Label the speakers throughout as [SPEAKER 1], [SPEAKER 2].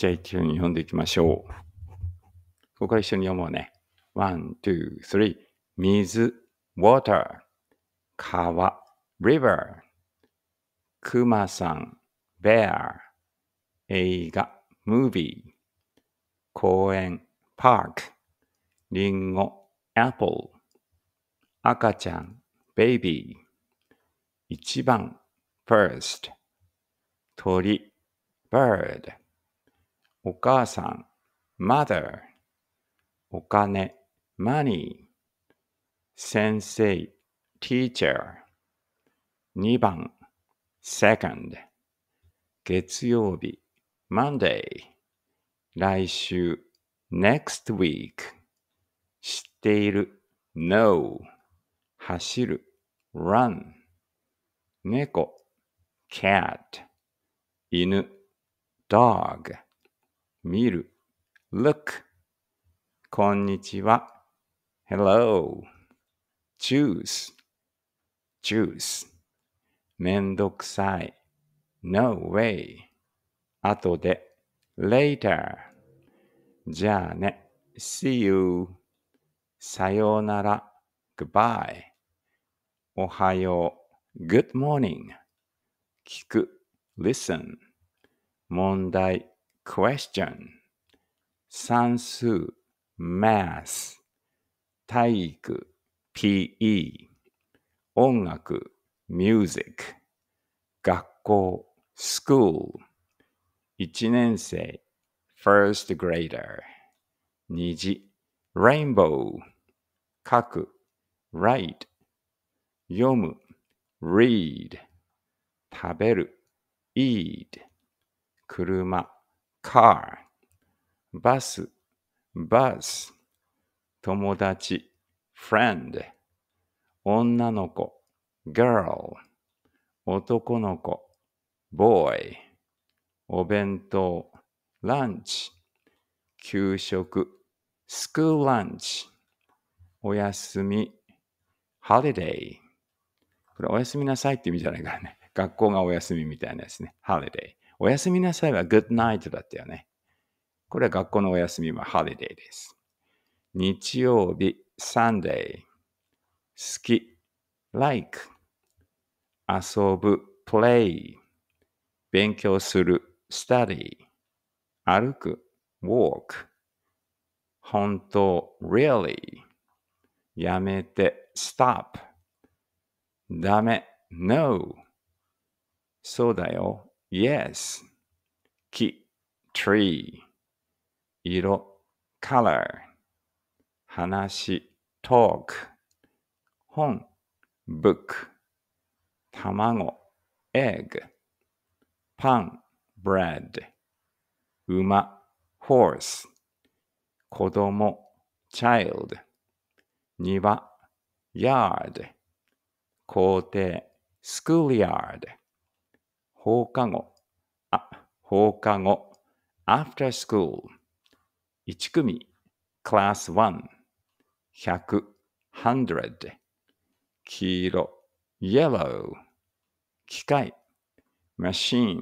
[SPEAKER 1] じゃ一緒に読でいきましょう。ここから一緒に読もうね。one, two, three. 水、water. 川、river. くまさん、bear. 映画、movie. 公園、park. りんご、apple. 赤ちゃん、baby。一番、first. 鳥、bird。お母さん、mother。お金、money。先生、teacher。2番、second。月曜日、Monday。来週、next week。知っている、know。走る、run。猫、cat。犬、dog。見る look こんにちは hello choose choose めんどくさい no way あとで later じゃあね see you さようなら goodbye おはよう good morning 聞く listen 問題 question 算数 math 体育 PE 音楽 music 学校 school 一年生 first grader 虹 rainbow 書く write 読む read 食べる eat 車 car バス bus 友達 friend 女の子 girl 男の子 boy お弁当 lunch 給食 school lunch おやすみ holiday これおやすみなさいって意味じゃないからね学校がお休みみたいなですね holiday おやすみなさいは good night だったよね。これは学校のお休みはハリデーです。日曜日、Sunday。好き、like。遊ぶ、play。勉強する、study。歩く、walk。本当、really。やめて、stop。ダメ、no。そうだよ、Yes. 木 tree. 色 color. 話 talk. 本 book. 卵 egg. パン bread. 馬 horse. 子供 child. 庭 yard. 校庭 schoolyard. 放課後、あ、放課後、after school。1組、class 1。100、100。黄色、yellow。機械、machine。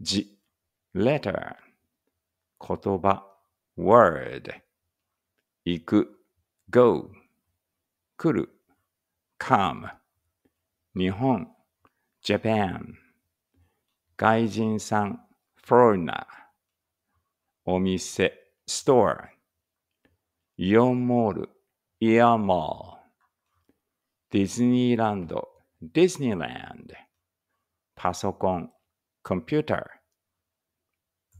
[SPEAKER 1] 字、letter。言葉、word。行く、go。来る、come。日本、Japan 外人さん foreigner お店 store イオンモールイヤーモールディズニーランドディズニーランドパソコン computer